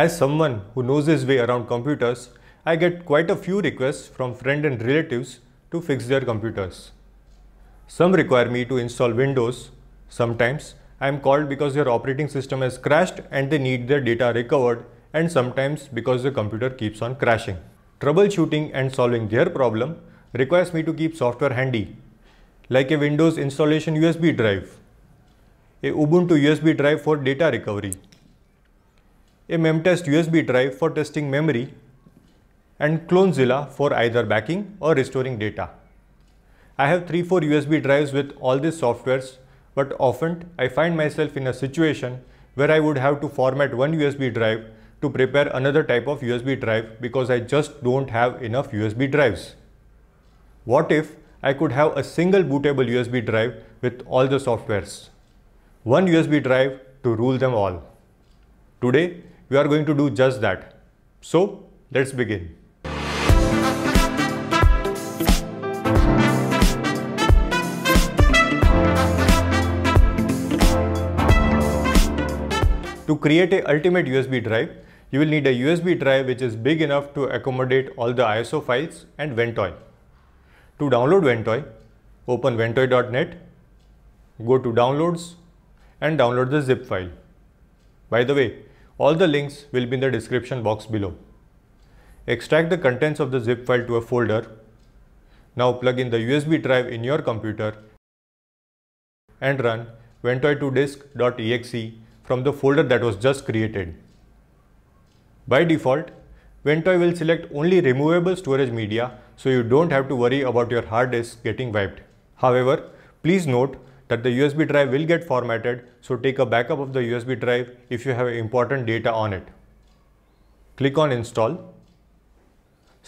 As someone who knows his way around computers, I get quite a few requests from friends and relatives to fix their computers. Some require me to install Windows. Sometimes I am called because their operating system has crashed and they need their data recovered and sometimes because the computer keeps on crashing. Troubleshooting and solving their problem requires me to keep software handy, like a Windows installation USB drive, a Ubuntu USB drive for data recovery, a memtest USB drive for testing memory, and CloneZilla for either backing or restoring data. I have 3-4 USB drives with all these softwares, but often I find myself in a situation where I would have to format one USB drive to prepare another type of USB drive because I just don't have enough USB drives. What if I could have a single bootable USB drive with all the softwares? One USB drive to rule them all. Today, we are going to do just that. So let's begin. To create a ultimate USB drive, you will need a USB drive which is big enough to accommodate all the ISO files and Ventoy. To download Ventoy, open ventoy.net, go to downloads and download the zip file. By the way, all the links will be in the description box below. Extract the contents of the zip file to a folder. Now plug in the USB drive in your computer and run ventoy2disk.exe from the folder that was just created. By default, Ventoy will select only removable storage media so you don't have to worry about your hard disk getting wiped. However, please note that the USB drive will get formatted, so take a backup of the USB drive if you have important data on it. Click on install.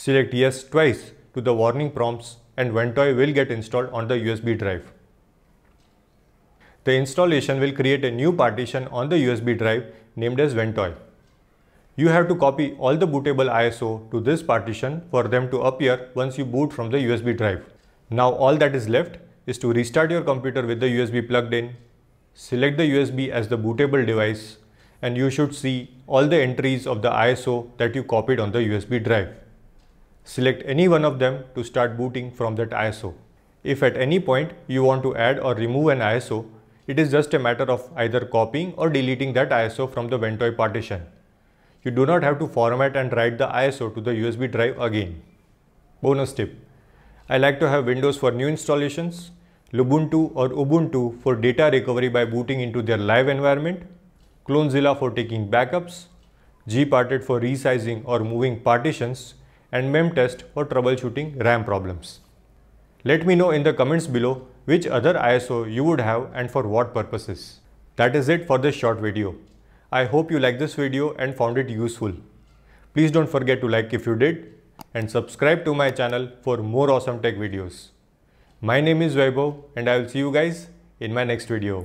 Select yes twice to the warning prompts and Ventoy will get installed on the USB drive. The installation will create a new partition on the USB drive named as Ventoy. You have to copy all the bootable ISO to this partition for them to appear once you boot from the USB drive. Now all that is left is to restart your computer with the USB plugged in, select the USB as the bootable device and you should see all the entries of the ISO that you copied on the USB drive. Select any one of them to start booting from that ISO. If at any point you want to add or remove an ISO, it is just a matter of either copying or deleting that ISO from the Ventoy partition. You do not have to format and write the ISO to the USB drive again. Bonus tip. I like to have Windows for new installations, Lubuntu or Ubuntu for data recovery by booting into their live environment, Clonezilla for taking backups, Gparted for resizing or moving partitions, and memtest for troubleshooting RAM problems. Let me know in the comments below which other ISO you would have and for what purposes. That is it for this short video. I hope you liked this video and found it useful. Please don't forget to like if you did and subscribe to my channel for more awesome tech videos. My name is Vaibhav and I will see you guys in my next video.